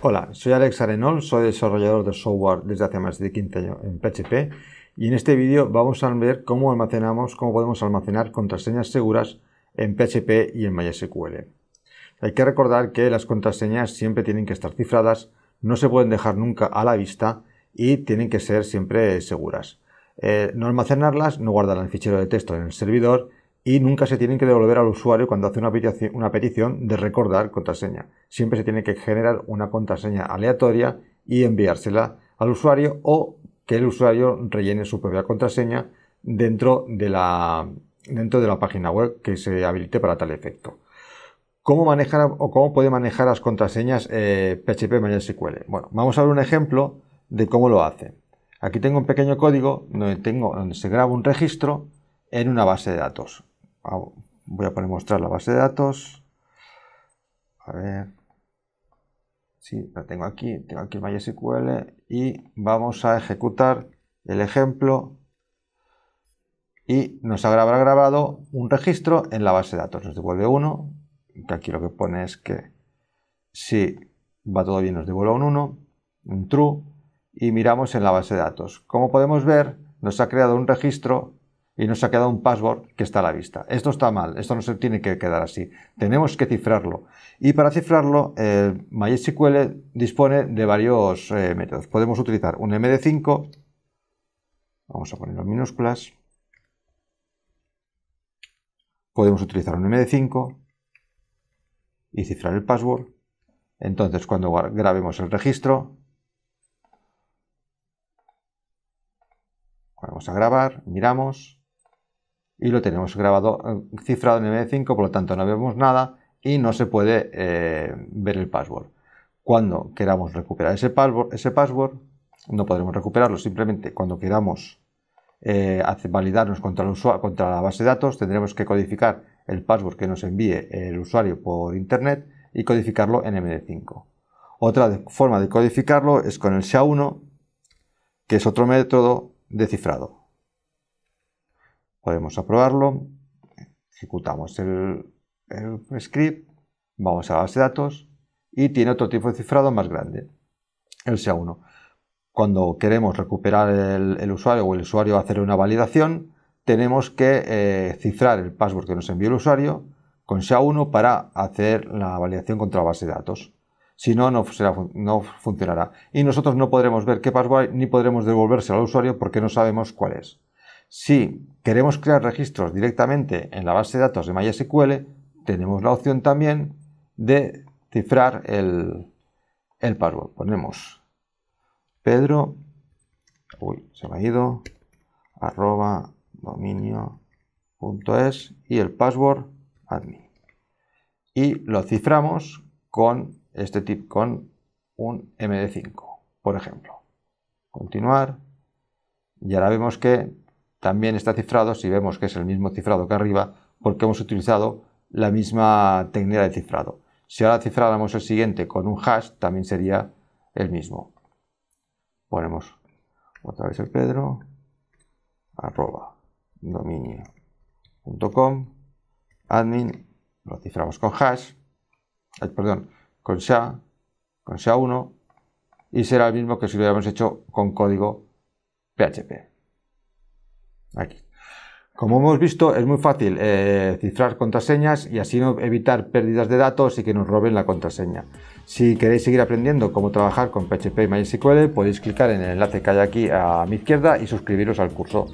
Hola, soy Alex Arenol, soy desarrollador de software desde hace más de 15 años en PHP y en este vídeo vamos a ver cómo almacenamos, cómo podemos almacenar contraseñas seguras en PHP y en MySQL. Hay que recordar que las contraseñas siempre tienen que estar cifradas, no se pueden dejar nunca a la vista y tienen que ser siempre seguras. Eh, no almacenarlas, no guardarlas en el fichero de texto en el servidor y nunca se tienen que devolver al usuario cuando hace una petición, una petición de recordar contraseña. Siempre se tiene que generar una contraseña aleatoria y enviársela al usuario o que el usuario rellene su propia contraseña dentro de la, dentro de la página web que se habilite para tal efecto. ¿Cómo manejar o cómo puede manejar las contraseñas eh, PHP MySQL? Bueno, vamos a ver un ejemplo de cómo lo hace. Aquí tengo un pequeño código donde, tengo, donde se graba un registro en una base de datos. Ah, voy a poner mostrar la base de datos. A ver. Sí, la tengo aquí, tengo aquí MySQL y vamos a ejecutar el ejemplo y nos habrá grabado un registro en la base de datos. Nos devuelve uno, que aquí lo que pone es que si va todo bien nos devuelve un 1, un true, y miramos en la base de datos. Como podemos ver, nos ha creado un registro y nos ha quedado un password que está a la vista. Esto está mal, esto no se tiene que quedar así. Tenemos que cifrarlo. Y para cifrarlo, el MySQL dispone de varios eh, métodos. Podemos utilizar un MD5, vamos a ponerlo en minúsculas. Podemos utilizar un MD5 y cifrar el password. Entonces, cuando grabemos el registro, vamos a grabar, miramos, y lo tenemos grabado, eh, cifrado en MD5, por lo tanto no vemos nada y no se puede eh, ver el password. Cuando queramos recuperar ese password, ese password no podremos recuperarlo, simplemente cuando queramos eh, validarnos contra, la base de datos tendremos que codificar el password que nos envíe el usuario por internet y codificarlo en MD5. Otra forma de codificarlo es con el SHA-1, que es otro método de cifrado. Podemos aprobarlo, ejecutamos el, script, vamos a la base de datos y tiene otro tipo de cifrado más grande, el SEA1. Cuando queremos recuperar el, usuario o el usuario hacer una validación, tenemos que eh, cifrar el password que nos envió el usuario con SHA-1 para hacer la validación contra la base de datos. Si no, no, funcionará. Y nosotros no podremos ver qué password ni podremos devolvérselo al usuario porque no sabemos cuál es. Si queremos crear registros directamente en la base de datos de MySQL, tenemos la opción también de cifrar el, password. Ponemos Pedro, uy, se me ha ido, arroba dominio.es y el password admin. Y lo ciframos con este tip, con un MD5, por ejemplo. Continuar. Y ahora vemos que también está cifrado, si vemos que es el mismo cifrado que arriba, porque hemos utilizado la misma técnica de cifrado. Si ahora cifráramos el siguiente con un hash, también sería el mismo. Ponemos otra vez el Pedro, arroba, dominio.com, admin, lo ciframos con hash, perdón, con SHA, con SHA1, y será el mismo que si lo hubiéramos hecho con código PHP. Aquí. Como hemos visto, es muy fácil eh, cifrar contraseñas y así evitar pérdidas de datos y que nos roben la contraseña. Si queréis seguir aprendiendo cómo trabajar con PHP y MySQL, podéis clicar en el enlace que hay aquí a mi izquierda y suscribiros al curso.